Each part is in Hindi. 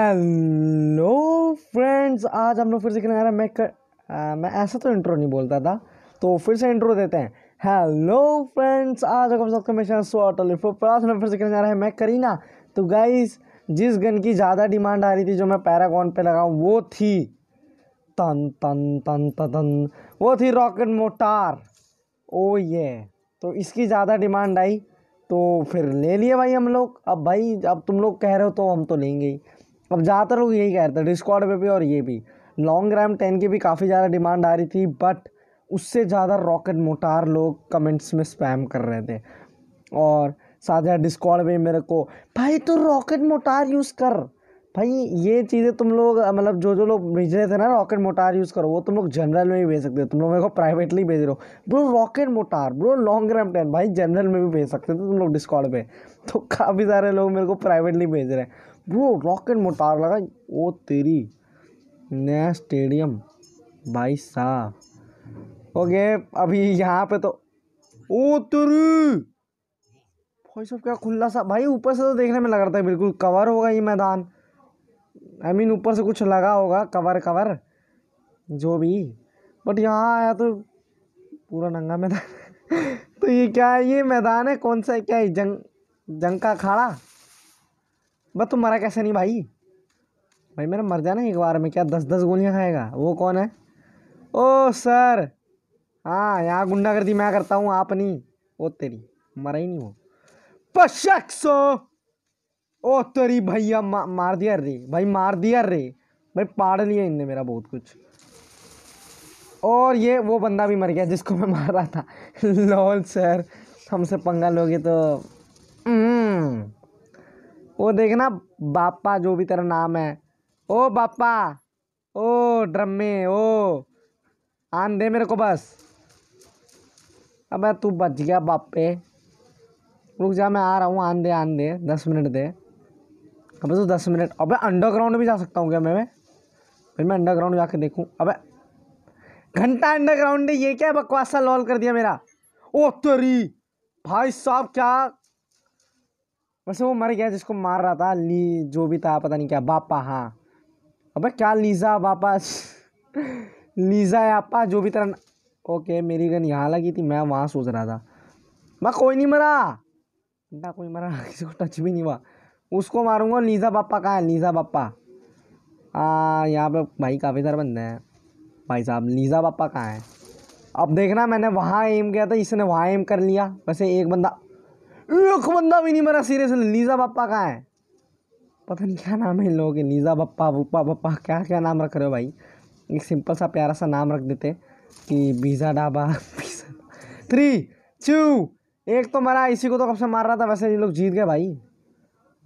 हेलो फ्रेंड्स आज हम लोग फिर से कहने आ मैं कर, आ, मैं ऐसा तो इंट्रो नहीं बोलता था तो फिर से इंट्रो देते हैं हेलो फ्रेंड्स आज हम सबका मिशन स्वाटल प्लस में फिर से कहने जा रहा है मैं करीना तो गाइस जिस गन की ज़्यादा डिमांड आ रही थी जो मैं पैरागॉन पे लगाऊँ वो थी तन तन तन तन वो थी रॉकेट मोटार ओ ये तो इसकी ज़्यादा डिमांड आई तो फिर ले लिए भाई हम लोग अब भाई अब तुम लोग कह रहे हो तो हम तो लेंगे ही अब ज़्यादातर लोग यही कह रहे थे डिस्कॉर्ड पे भी और ये भी लॉन्ग रैम टेन की भी काफ़ी ज़्यादा डिमांड आ रही थी बट उससे ज़्यादा रॉकेट मोटार लोग कमेंट्स में स्पैम कर रहे थे और साथ ही डिस्कॉर्ड में मेरे को भाई तो रॉकेट मोटार यूज़ कर भाई ये चीज़ें तुम लोग मतलब जो जो लोग भेज रहे थे ना रॉकेट मोटार यूज़ करो वो तुम लोग जनरल में भी भेज सकते हो तुम लोग मेरे को प्राइवेटली भेज रहे हो ब्रो रॉकेट मोटार ब्रो लॉन्ग रैम टेन भाई जनरल में भी भेज सकते थे तुम लोग डिस्कॉर्ड पे तो काफ़ी सारे लोग मेरे को प्राइवेटली भेज रहे हैं वो रॉकेट मोटार लगा ओ तेरी नया स्टेडियम भाई साहब ओके अभी यहाँ पे तो ओ तेरी भाई साहब क्या खुला सा भाई ऊपर से तो देखने में लग रहा था बिल्कुल कवर होगा ये मैदान आई मीन ऊपर से कुछ लगा होगा कवर कवर जो भी बट यहाँ आया तो पूरा नंगा मैदान तो ये क्या है ये मैदान है कौन सा है क्या है जंग जंग का अखाड़ा बस तुम मरा कैसे नहीं भाई भाई मेरा मर जाना एक बार में क्या दस दस गोलियाँ खाएगा वो कौन है ओ सर हाँ यहाँ गुंडागर्दी मैं करता हूँ आप नहीं वो तेरी मरा ही नहीं वो पशक्सो ओ तेरी भैया मा, मार दिया रे भाई मार दिया रे भाई पाड़ लिया इनने मेरा बहुत कुछ और ये वो बंदा भी मर गया जिसको मैं मार रहा था लॉल सर हमसे पंगा लोगे तो हम्म। वो देखना बापा जो भी तेरा नाम है ओ बापा ओ ड्रमे ओ आन दे मेरे को बस अबे तू बच गया बापे रुक जा मैं आ रहा हूँ आन दे आन दे दस मिनट दे अबे तो दस मिनट अबे अंडरग्राउंड भी जा सकता हूँ क्या मैं फिर मैं अंडरग्राउंड जाके देखूँ अबे घंटा अंडरग्राउंड ये क्या बकवासा लॉल कर दिया मेरा ओ तेरी भाई साहब क्या वैसे वो मर गया जिसको मार रहा था ली जो भी था पता नहीं क्या बापा हाँ अबे क्या लीजा बापा लीजा आपा जो भी तरह ओके मेरी गन यहाँ लगी थी मैं वहाँ सोच रहा था मैं कोई नहीं मरा ना कोई मरा किसी को टच भी नहीं हुआ उसको मारूंगा लीजा बापा कहाँ है लीजा बापा आ यहाँ पे भाई काफ़ी सारे बंदे हैं भाई साहब लीजा बापा कहाँ है अब देखना मैंने वहाँ एम किया था इसने वहाँ एम कर लिया वैसे एक बंदा एक बंदा भी नहीं मरा सीरियस लीजा पप्पा कहाँ है पता नहीं क्या नाम है इन लोगों के लीजा पप्पा पप्पा पप्पा क्या क्या नाम रख रहे हो भाई एक सिंपल सा प्यारा सा नाम रख देते कि बीज़ा डाबा थ्री टू एक तो मरा इसी को तो कब से मार रहा था वैसे ये लोग जीत गए भाई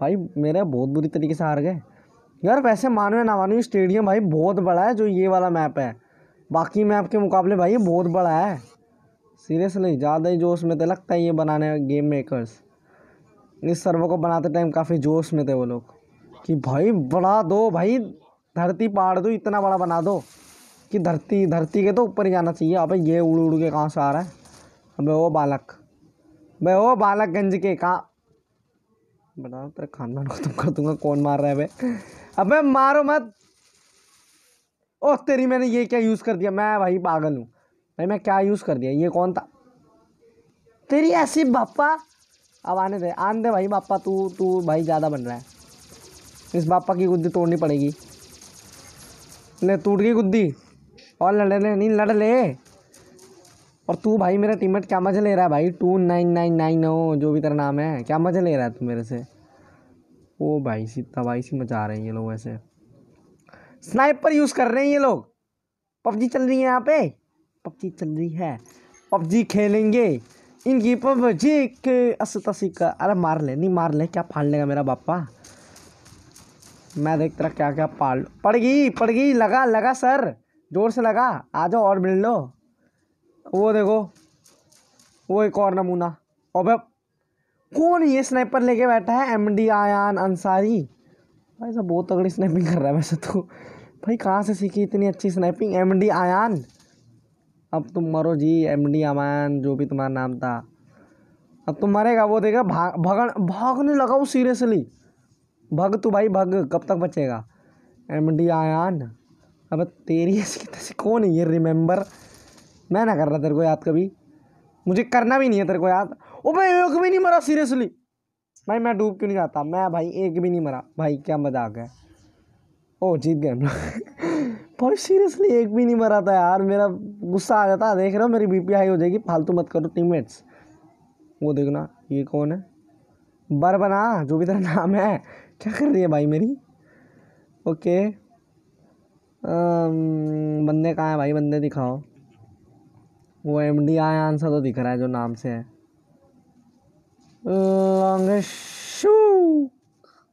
भाई मेरे बहुत बुरी तरीके से हार गए यार वैसे मानो ना मानो ये स्टेडियम भाई बहुत बड़ा है जो ये वाला मैप है बाकी मैप के मुकाबले भाई बहुत बड़ा है सीरियसली ज़्यादा ही जोश में थे लगता है ये बनाने गेम मेकर्स इस सर्वर को बनाते टाइम काफ़ी जोश में थे वो लोग कि भाई बड़ा दो भाई धरती पाड़ दो इतना बड़ा बना दो कि धरती धरती के तो ऊपर ही जाना चाहिए अब ये उड़ उड़ के कहाँ से आ रहा है अबे ओ बालक वो ओ गंज के कहाँ बता तेरे खानदान तुम कर दूंगा कौन मार रहा है अबे अबे मारो मत ओह तेरी मैंने ये क्या यूज़ कर दिया मैं भाई पागल हूँ भाई मैं क्या यूज़ कर दिया ये कौन था तेरी ऐसी बापा अब आने दे आने दे भाई बापा तू तू भाई ज़्यादा बन रहा है इस बापा की गुद्दी तोड़नी पड़ेगी ले टूट गई गुद्दी और लड़ ले नहीं लड़ ले और तू भाई मेरा टीम क्या मज़ा ले रहा है भाई two nine nine nine O जो भी तेरा नाम है क्या मज़ा ले रहा है तू मेरे से ओ भाई सी तबाही सी मचा रहे हैं ये लोग ऐसे स्नाइपर यूज़ कर रहे हैं ये लोग पबजी चल रही है यहाँ पे पबजी चल रही है पबजी खेलेंगे इनकी पबजी के अस्सी का अरे मार ले नहीं मार ले क्या फाड़ लेगा मेरा बापा मैं देख तरह क्या क्या पाल पड़ गई पड़ गई लगा लगा सर जोर से लगा आ जाओ और मिल लो वो देखो वो एक और नमूना और भाई कौन ये स्नाइपर लेके बैठा है एम डी आयान अंसारी भाई साहब बहुत तगड़ी स्नैपिंग कर रहा है वैसे तो भाई कहाँ से सीखी इतनी अच्छी स्नैपिंग एम डी आयान अब तुम मरो जी एम डी अमान जो भी तुम्हारा नाम था अब तुम मरेगा वो देगा भाग भगन भागने लगा वो सीरियसली भग तू भाई भग कब तक बचेगा एम डी आयान अब तेरी ऐसी तरह कौन है ये रिमेंबर मैं ना कर रहा तेरे को याद कभी मुझे करना भी नहीं है तेरे को याद ओ भाई एक भी नहीं मरा सीरियसली भाई मैं डूब क्यों नहीं जाता मैं भाई एक भी नहीं मरा भाई क्या मजाक है ओ जीत गए हम लोग बहुत सीरियसली एक भी नहीं था यार मेरा गुस्सा आ जाता देख रहे हो मेरी बीपी हाई हो जाएगी फालतू मत करो टीममेट्स वो देखना ये कौन है बरबना जो भी तेरा नाम है क्या कर रही है भाई मेरी ओके बंदे कहाँ हैं भाई बंदे दिखाओ वो एम डी आए आंसर तो दिख रहा है जो नाम से है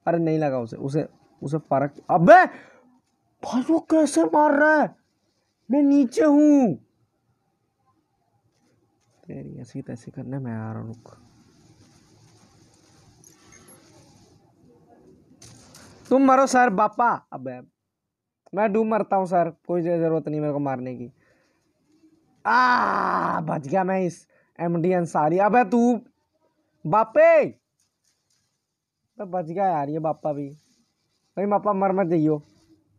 अरे नहीं लगा उसे उसे उसे फर्क अबे भाई वो कैसे मार रहा है मैं नीचे हूँ तेरी ऐसी तैसे करने मैं आ रहा रुक तुम मरो सर बापा अब मैं डूब मरता हूँ सर कोई ज़रूरत नहीं मेरे को मारने की आ बच गया मैं इस एम डी अंसारी अब तू बापे तो बच गया यार ये बापा भी भाई बापा मर मत जाइयो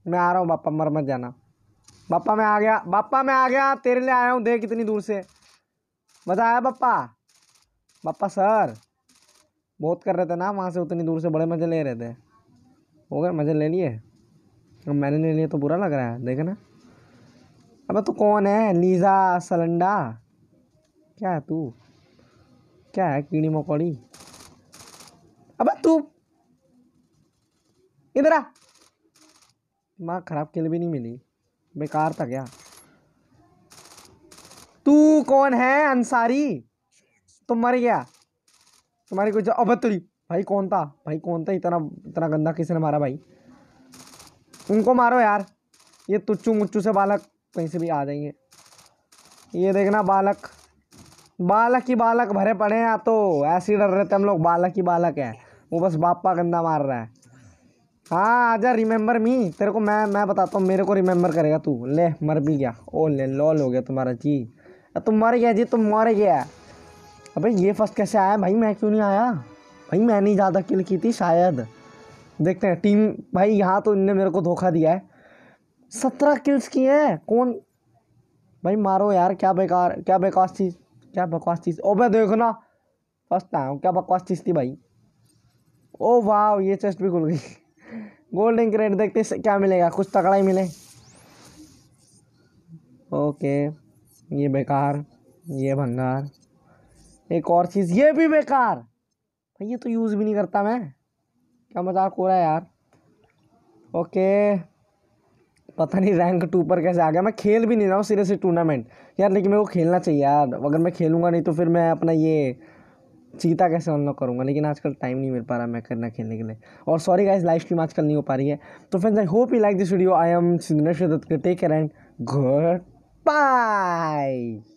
मैं आ रहा हूँ बापा मर मत जाना बापा मैं आ गया बापा मैं आ गया तेरे लिए आया हूँ देख इतनी दूर से मज़ा आया बापा बापा सर बहुत कर रहे थे ना वहाँ से उतनी दूर से बड़े मज़े ले रहे थे हो गए मज़े ले लिए अब मैंने ले लिए तो बुरा लग रहा है देखे ना अबे तू कौन है लीजा सलंडा क्या है तू क्या है कीड़ी मकौड़ी अबे तू इधर आ माँ खराब किल भी नहीं मिली बेकार था क्या तू कौन है अंसारी तुम तो मर गया तुम्हारी कुछ अबतरी भाई कौन था भाई कौन था इतना इतना गंदा किसने मारा भाई उनको मारो यार ये तुच्चू मुच्चू से बालक कहीं से भी आ जाएंगे ये देखना बालक बालक ही बालक भरे पड़े हैं तो ऐसे ही डर रहे थे हम लोग बालक ही बालक है वो बस बाप का गंदा मार रहा है हाँ आजा रिमेंबर मी तेरे को मैं मैं बताता हूँ मेरे को रिमेंबर करेगा तू ले मर भी गया ओ ले लॉल हो गया तुम्हारा जी तुम मर गया जी तुम मर गया अबे ये फर्स्ट कैसे आया भाई मैं क्यों नहीं आया भाई मैंने ज़्यादा किल की थी शायद देखते हैं टीम भाई यहाँ तो इनने मेरे को धोखा दिया है सत्रह किल्स किए हैं कौन भाई मारो यार क्या बेकार क्या बेकवास चीज़ क्या बकवास चीज़ ओ भाई ना फर्स्ट आया हूँ क्या बकवास चीज़ थी भाई ओ वाह ये चेस्ट भी खुल गई गोल्डन क्रेट देखते क्या मिलेगा कुछ तगड़ा ही मिले ओके ये बेकार ये भंगार एक और चीज़ ये भी बेकार भाई ये तो यूज़ भी नहीं करता मैं क्या मजाक हो रहा है यार ओके पता नहीं रैंक टू पर कैसे आ गया मैं खेल भी नहीं रहा हूँ सीरियसली टूर्नामेंट यार लेकिन मेरे को खेलना चाहिए यार अगर मैं खेलूँगा नहीं तो फिर मैं अपना ये चीता कैसे अनलॉक करूँगा लेकिन आजकल टाइम नहीं मिल पा रहा मैं करना खेलने के लिए और सॉरी गाइज लाइफ स्ट्रीम आजकल नहीं हो पा रही है तो friends I hope you like this video I am Sindhnesh take care and good bye